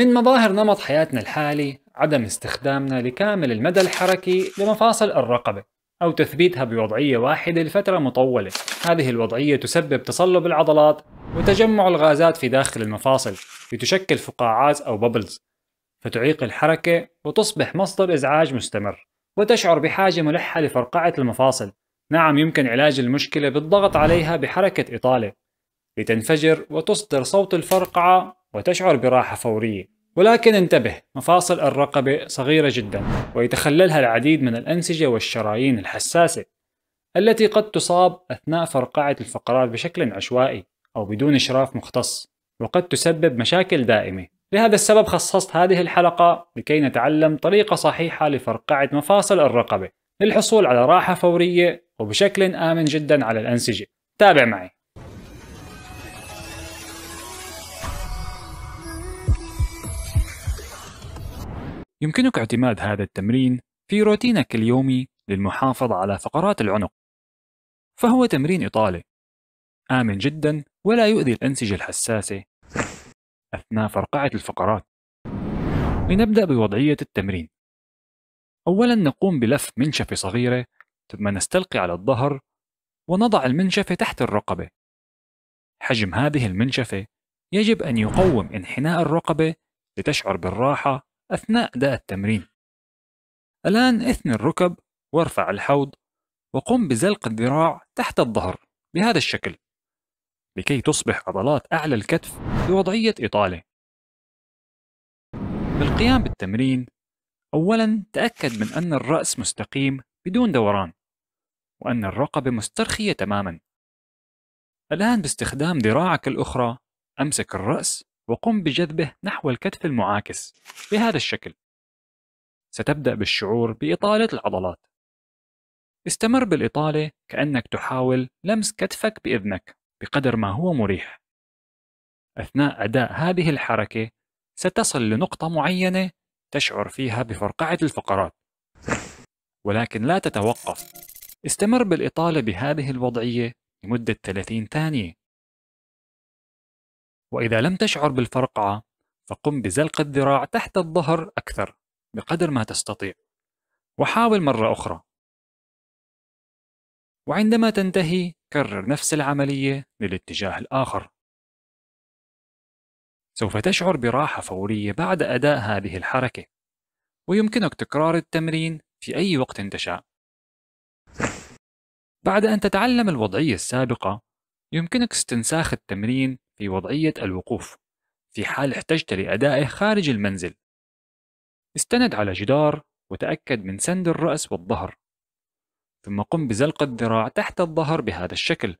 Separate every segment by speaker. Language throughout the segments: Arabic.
Speaker 1: من مظاهر نمط حياتنا الحالي عدم استخدامنا لكامل المدى الحركي لمفاصل الرقبة أو تثبيتها بوضعية واحدة لفترة مطولة هذه الوضعية تسبب تصلب العضلات وتجمع الغازات في داخل المفاصل لتشكل فقاعات أو بابلز فتعيق الحركة وتصبح مصدر إزعاج مستمر وتشعر بحاجة ملحة لفرقعة المفاصل نعم يمكن علاج المشكلة بالضغط عليها بحركة إطالة لتنفجر وتصدر صوت الفرقعة وتشعر براحة فورية ولكن انتبه مفاصل الرقبة صغيرة جدا ويتخللها العديد من الأنسجة والشرايين الحساسة التي قد تصاب أثناء فرقعة الفقرات بشكل عشوائي أو بدون إشراف مختص وقد تسبب مشاكل دائمة لهذا السبب خصصت هذه الحلقة لكي نتعلم طريقة صحيحة لفرقعة مفاصل الرقبة للحصول على راحة فورية وبشكل آمن جدا على الأنسجة تابع معي يمكنك اعتماد هذا التمرين في روتينك اليومي للمحافظة على فقرات العنق فهو تمرين إطالة آمن جدا ولا يؤذي الأنسجة الحساسة أثناء فرقعة الفقرات لنبدأ بوضعية التمرين أولا نقوم بلف منشفة صغيرة ثم نستلقي على الظهر ونضع المنشفة تحت الرقبة حجم هذه المنشفة يجب أن يقوم انحناء الرقبة لتشعر بالراحة أثناء أداء التمرين الآن اثني الركب وارفع الحوض وقم بزلق الذراع تحت الظهر بهذا الشكل لكي تصبح عضلات أعلى الكتف بوضعية إطالة بالقيام بالتمرين أولا تأكد من أن الرأس مستقيم بدون دوران وأن الرقبة مسترخية تماما الآن باستخدام ذراعك الأخرى أمسك الرأس وقم بجذبه نحو الكتف المعاكس بهذا الشكل ستبدأ بالشعور بإطالة العضلات استمر بالإطالة كأنك تحاول لمس كتفك بإذنك بقدر ما هو مريح أثناء أداء هذه الحركة ستصل لنقطة معينة تشعر فيها بفرقعة الفقرات ولكن لا تتوقف استمر بالإطالة بهذه الوضعية لمدة 30 ثانية وإذا لم تشعر بالفرقعة فقم بزلق الذراع تحت الظهر أكثر بقدر ما تستطيع وحاول مرة أخرى وعندما تنتهي كرر نفس العملية للاتجاه الآخر سوف تشعر براحة فورية بعد أداء هذه الحركة ويمكنك تكرار التمرين في أي وقت تشاء بعد أن تتعلم الوضعية السابقة يمكنك استنساخ التمرين في وضعية الوقوف في حال احتجت لأدائه خارج المنزل استند على جدار وتأكد من سند الرأس والظهر ثم قم بزلق الذراع تحت الظهر بهذا الشكل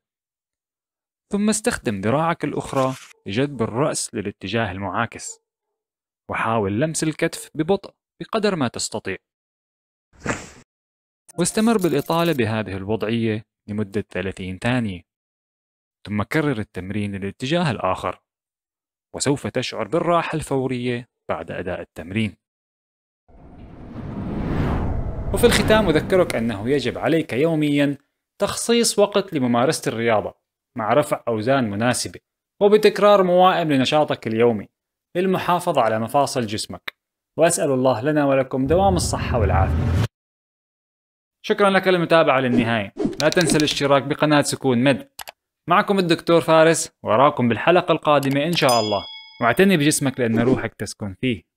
Speaker 1: ثم استخدم ذراعك الأخرى لجذب الرأس للاتجاه المعاكس وحاول لمس الكتف ببطء بقدر ما تستطيع واستمر بالإطالة بهذه الوضعية لمدة 30 ثانية ثم كرر التمرين للاتجاه الآخر وسوف تشعر بالراحة الفورية بعد أداء التمرين وفي الختام أذكرك أنه يجب عليك يوميا تخصيص وقت لممارسة الرياضة مع رفع أوزان مناسبة وبتكرار موائم لنشاطك اليومي للمحافظة على مفاصل جسمك وأسأل الله لنا ولكم دوام الصحة والعافية شكرا لك للمتابعة للنهاية لا تنسى الاشتراك بقناة سكون مد معكم الدكتور فارس وراكم بالحلقة القادمة إن شاء الله واعتني بجسمك لأن روحك تسكن فيه